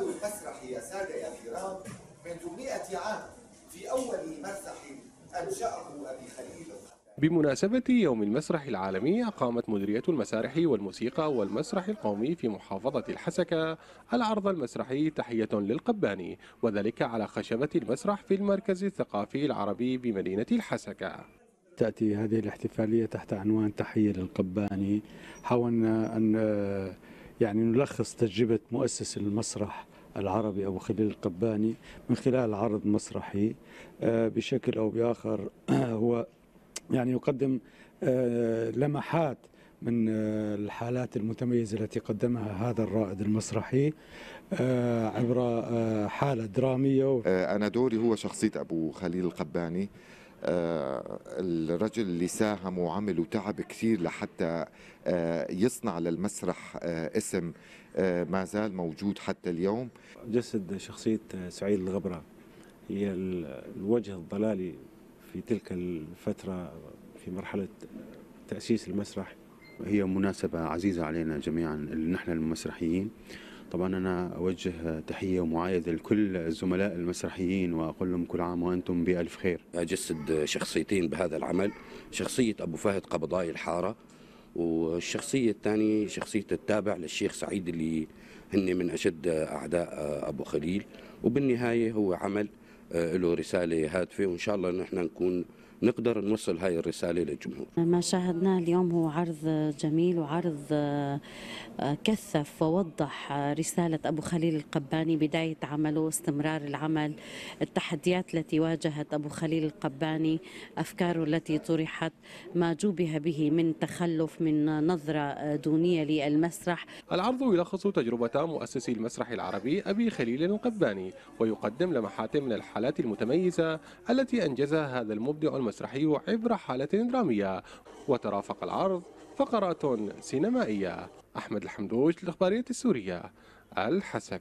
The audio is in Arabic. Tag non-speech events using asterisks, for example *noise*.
أول المسرح يا سادة يا كرام منذ مئة عام في أول مسرح أنشأه أبي خليل بمناسبة يوم المسرح العالمي أقامت مديرية المسارح والموسيقى والمسرح القومي في محافظة الحسكة العرض المسرحي تحية للقباني وذلك على خشبة المسرح في المركز الثقافي العربي بمدينة الحسكة تأتي هذه الاحتفالية تحت عنوان تحية للقباني حاولنا أن يعني نلخص تجربة مؤسس المسرح العربي أبو خليل القباني من خلال عرض مسرحي آه، بشكل أو بآخر *clears throat* هو يعني يقدم آه، لمحات من آه، الحالات المتميزة التي قدمها هذا الرائد المسرحي عبر حالة درامية أنا دوري هو شخصية أبو خليل القباني آه، الرجل اللي ساهم وعمل وتعب كثير لحتى آه، يصنع للمسرح آه، اسم ما زال موجود حتى اليوم جسد شخصية سعيد الغبرة هي الوجه الضلالي في تلك الفترة في مرحلة تأسيس المسرح هي مناسبة عزيزة علينا جميعا نحن المسرحيين طبعا أنا أوجه تحية ومعايدة لكل الزملاء المسرحيين وأقول لهم كل عام وأنتم بألف خير أجسد شخصيتين بهذا العمل شخصية أبو فهد قبضاي الحارة والشخصية الثانية شخصية التابع للشيخ سعيد اللي هن من أشد أعداء أبو خليل وبالنهاية هو عمل آه، له رسالة هادفة وإن شاء الله نحن نكون نقدر نوصل هاي الرسالة للجمهور ما شاهدناه اليوم هو عرض جميل وعرض آه، كثف ووضح آه، رسالة أبو خليل القباني بداية عمله استمرار العمل التحديات التي واجهت أبو خليل القباني أفكاره التي طرحت ما جوبه به من تخلف من نظرة آه، دونية للمسرح العرض يلخص تجربة مؤسسي المسرح العربي أبي خليل القباني ويقدم لمحات من الحالات المتميزة التي أنجزها هذا المبدع المسرح مسرحي وعبر حالة درامية وترافق العرض فقرات سينمائية أحمد الحمدوش للإخبارية السورية الحسكة